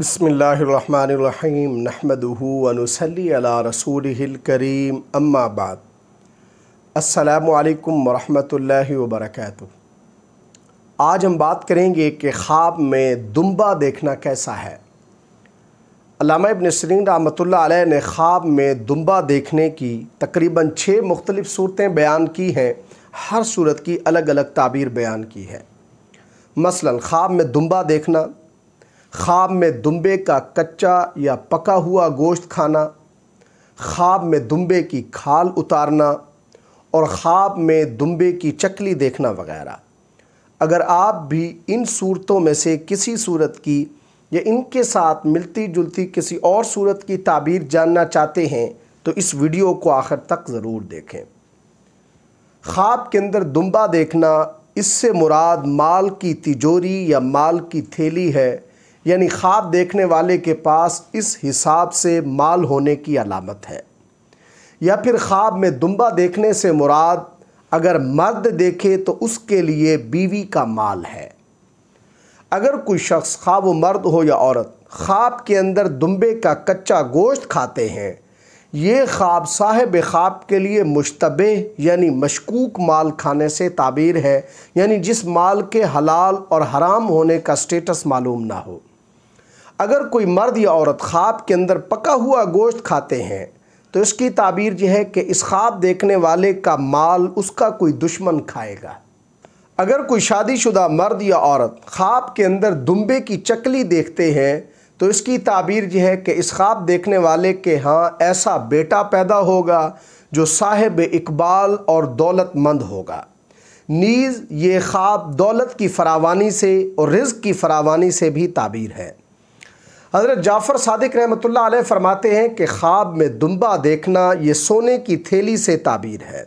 बसमीम नहमदूनसली रसूल करीम अम्माबाद असलकम वरहमल वबरक आज हम बात करेंगे कि ख्वाब में दुम्बा देखना कैसा है अलामा इबन सरीन रहमत ने ख्वाब में दुम्बा देखने की तकरीबन छः मुख्तलिफ़ सूरतें बयान की हैं हर सूरत की अलग अलग ताबीर बयान की है मसलन ख्वाब में दुम्बा देखना ख्वाब में दुम्बे का कच्चा या पका हुआ गोश्त खाना ख्वाब में दुम्बे की खाल उतारना और ख्वाब में दुम्बे की चकली देखना वगैरह अगर आप भी इन सूरतों में से किसी सूरत की या इनके साथ मिलती जुलती किसी और सूरत की ताबीर जानना चाहते हैं तो इस वीडियो को आखिर तक ज़रूर देखें ख्वाब के अंदर दुम्बा देखना इससे मुराद माल की तिजोरी या माल की थैली है यानी ख्वाब देखने वाले के पास इस हिसाब से माल होने की अलामत है या फिर ख्वाब में दुम्बा देखने से मुराद अगर मर्द देखे तो उसके लिए बीवी का माल है अगर कोई शख्स ख्वाब मर्द हो या औरत ख्वाब के अंदर दुम्बे का कच्चा गोश्त खाते हैं ये ख्वाब साहेब ख्वाब के लिए मुशतब यानी मशकूक माल खाने से ताबीर है यानी जिस माल के हलाल और हराम होने का स्टेटस मालूम ना हो अगर कोई मर्द या औरत ख्वाब के अंदर पका हुआ गोश्त खाते हैं तो इसकी ताबीर यह है कि इस ख्वाब देखने वाले का माल उसका कोई दुश्मन खाएगा अगर कोई शादीशुदा मर्द या औरत ख्वाब के अंदर दुम्बे की चकली देखते हैं तो इसकी ताबीर यह है कि इस ख्वाब देखने वाले के हाँ ऐसा बेटा पैदा होगा जो साहिब इकबाल और दौलतमंद होगा नीज़ ये ख्वाब दौलत की फरावानी से और रिज्क की फरावानी से भी ताबीर है हज़रत जाफ़र सदक रहमत अलैह फरमाते हैं कि ख्वाब में दुम्बा देखना ये सोने की थैली से ताबीर है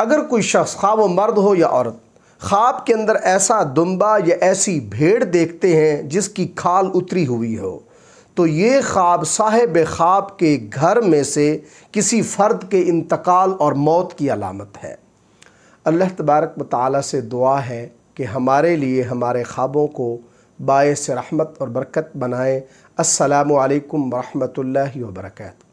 अगर कोई शख्स ख्वाब मर्द हो या औरत ख्वाब के अंदर ऐसा दुम्बा या ऐसी भेड़ देखते हैं जिसकी खाल उतरी हुई हो तो ये ख्वाब साहेब ख्वाब के घर में से किसी फ़र्द के इंतकाल और मौत की अलामत है अल्लाह तबारक ताली से दुआ है कि हमारे लिए हमारे ख्वाबों को बायस रहमत और बरकत बनाएँ असलकम वरहमल वर्का